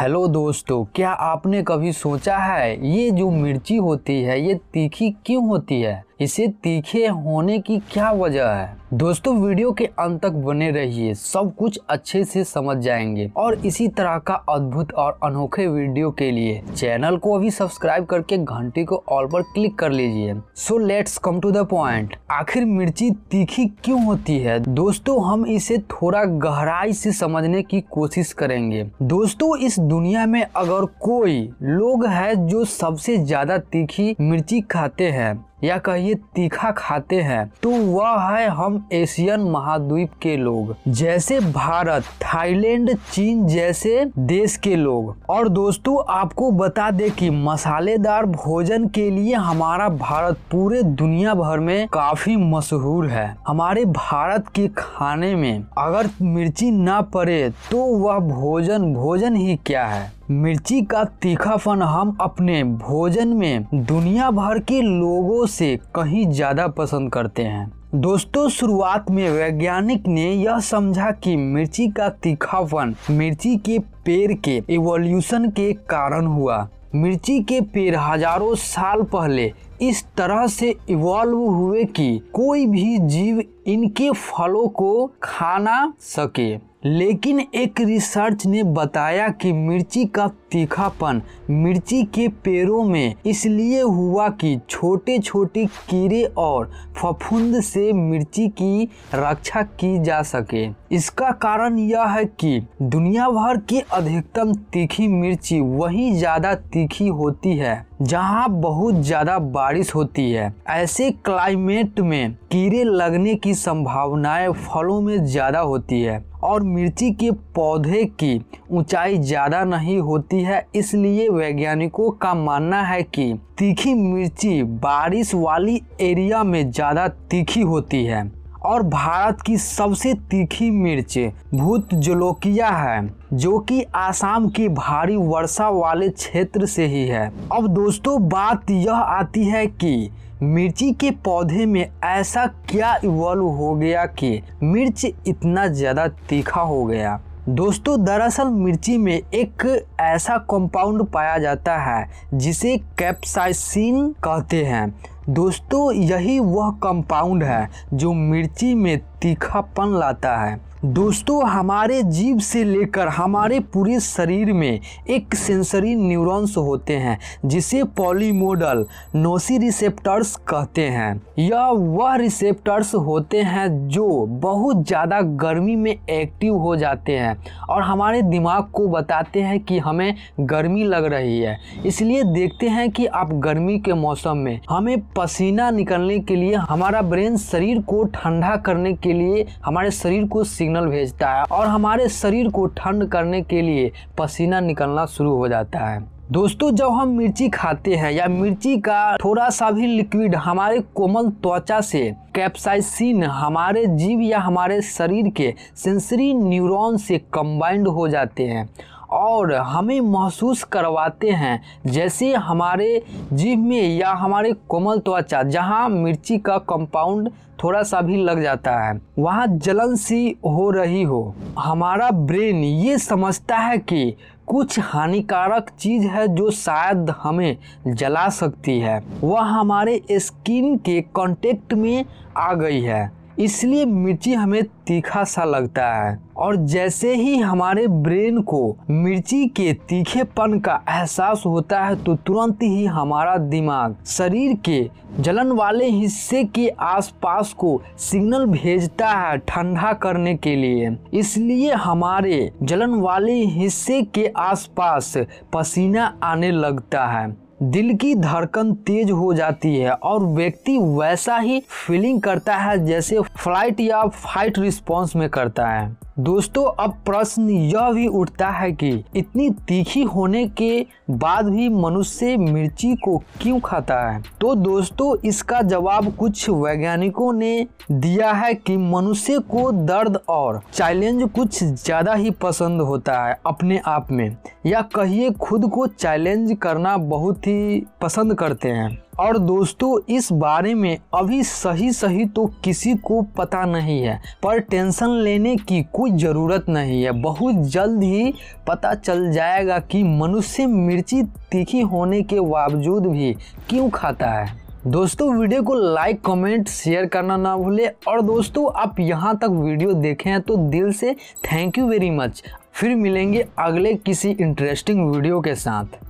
hello दोस्तों क्या आपने कभी सोचा है ये जो मिर्ची होती है ये तीखी क्यों होती है इसे तीखे होने की क्या वजह है दोस्तों वीडियो के अंत तक बने रहिए सब कुछ अच्छे से समझ जाएंगे और इसी तरह का अद्भुत और अनोखे वीडियो के लिए चैनल को अभी सब्सक्राइब करके घंटी को ऑल पर क्लिक कर लीजिए so let's come to the point आखिर मिर्ची तीखी क्यों होती है दोस्तों हम इसे थोड़ा गहराई से समझने की कोशिश करेंगे दोस्तों इस दुनिया में अगर कोई लोग है जो सबसे ज्यादा तीखी मिर्ची खाते हैं या कहिए तीखा खाते हैं तो वह है हम एशियन महाद्वीप के लोग जैसे भारत थाईलैंड चीन जैसे देश के लोग और दोस्तों आपको बता दे कि मसालेदार भोजन के लिए हमारा भारत पूरे दुनिया भर में काफी मशहूर है हमारे भारत के खाने में अगर मिर्ची ना पड़े तो वह भोजन भोजन ही क्या है मिर्ची का तीखापन हम अपने भोजन में दुनिया भर के लोगों से कहीं ज़्यादा पसंद करते हैं दोस्तों शुरुआत में वैज्ञानिक ने यह समझा कि मिर्ची का तीखापन मिर्ची के पेड़ के इवोल्यूशन के कारण हुआ मिर्ची के पेड़ हजारों साल पहले इस तरह से इवॉल्व हुए कि कोई भी जीव इनके फलों को खाना सके लेकिन एक रिसर्च ने बताया कि मिर्ची का तीखापन मिर्ची के पेड़ों में इसलिए हुआ कि छोटे छोटे कीड़े और फफूंद से मिर्ची की रक्षा की जा सके इसका कारण यह है कि दुनिया भर की अधिकतम तीखी मिर्ची वही ज़्यादा तीखी होती है जहां बहुत ज़्यादा बारिश होती है ऐसे क्लाइमेट में कीड़े लगने की संभावनाएं फलों में ज़्यादा होती है और मिर्ची के पौधे की ऊंचाई ज़्यादा नहीं होती है इसलिए वैज्ञानिकों का मानना है कि तीखी मिर्ची बारिश वाली एरिया में ज़्यादा तीखी होती है और भारत की सबसे तीखी मिर्च भूत जलोकिया है जो कि आसाम की भारी वर्षा वाले क्षेत्र से ही है अब दोस्तों बात यह आती है कि मिर्ची के पौधे में ऐसा क्या इवॉल्व हो गया कि मिर्च इतना ज़्यादा तीखा हो गया दोस्तों दरअसल मिर्ची में एक ऐसा कंपाउंड पाया जाता है जिसे कैप्साइसिन कहते हैं दोस्तों यही वह कंपाउंड है जो मिर्ची में तीखापन लाता है दोस्तों हमारे जीव से लेकर हमारे पूरे शरीर में एक सेंसरी न्यूरॉन्स होते हैं जिसे पॉलीमोडल नोसी रिसेप्टर्स कहते हैं यह वह रिसेप्टर्स होते हैं जो बहुत ज़्यादा गर्मी में एक्टिव हो जाते हैं और हमारे दिमाग को बताते हैं कि हमें गर्मी लग रही है इसलिए देखते हैं कि आप गर्मी के मौसम में हमें पसीना निकलने के लिए हमारा ब्रेन शरीर को ठंडा करने के लिए हमारे शरीर को सिग्नल भेजता है और हमारे शरीर को ठंड करने के लिए पसीना निकलना शुरू हो जाता है दोस्तों जब हम मिर्ची खाते हैं या मिर्ची का थोड़ा सा भी लिक्विड हमारे कोमल त्वचा से कैप्साइसिन हमारे जीव या हमारे शरीर के सेंसरी न्यूरॉन से कंबाइंड हो जाते हैं और हमें महसूस करवाते हैं जैसे हमारे जीभ में या हमारे कोमल त्वचा जहाँ मिर्ची का कंपाउंड थोड़ा सा भी लग जाता है वहाँ जलन सी हो रही हो हमारा ब्रेन ये समझता है कि कुछ हानिकारक चीज़ है जो शायद हमें जला सकती है वह हमारे स्किन के कांटेक्ट में आ गई है इसलिए मिर्ची हमें तीखा सा लगता है और जैसे ही हमारे ब्रेन को मिर्ची के तीखेपन का एहसास होता है तो तुरंत ही हमारा दिमाग शरीर के जलन वाले हिस्से के आसपास को सिग्नल भेजता है ठंडा करने के लिए इसलिए हमारे जलन वाले हिस्से के आसपास पसीना आने लगता है दिल की धड़कन तेज हो जाती है और व्यक्ति वैसा ही फीलिंग करता है जैसे फ्लाइट या फाइट रिस्पॉन्स में करता है दोस्तों अब प्रश्न यह भी उठता है कि इतनी तीखी होने के बाद भी मनुष्य मिर्ची को क्यों खाता है तो दोस्तों इसका जवाब कुछ वैज्ञानिकों ने दिया है कि मनुष्य को दर्द और चैलेंज कुछ ज़्यादा ही पसंद होता है अपने आप में या कहिए खुद को चैलेंज करना बहुत ही पसंद करते हैं और दोस्तों इस बारे में अभी सही सही तो किसी को पता नहीं है पर टेंशन लेने की कोई ज़रूरत नहीं है बहुत जल्द ही पता चल जाएगा कि मनुष्य मिर्ची तीखी होने के बावजूद भी क्यों खाता है दोस्तों वीडियो को लाइक कमेंट शेयर करना ना भूले और दोस्तों आप यहाँ तक वीडियो देखे हैं तो दिल से थैंक यू वेरी मच फिर मिलेंगे अगले किसी इंटरेस्टिंग वीडियो के साथ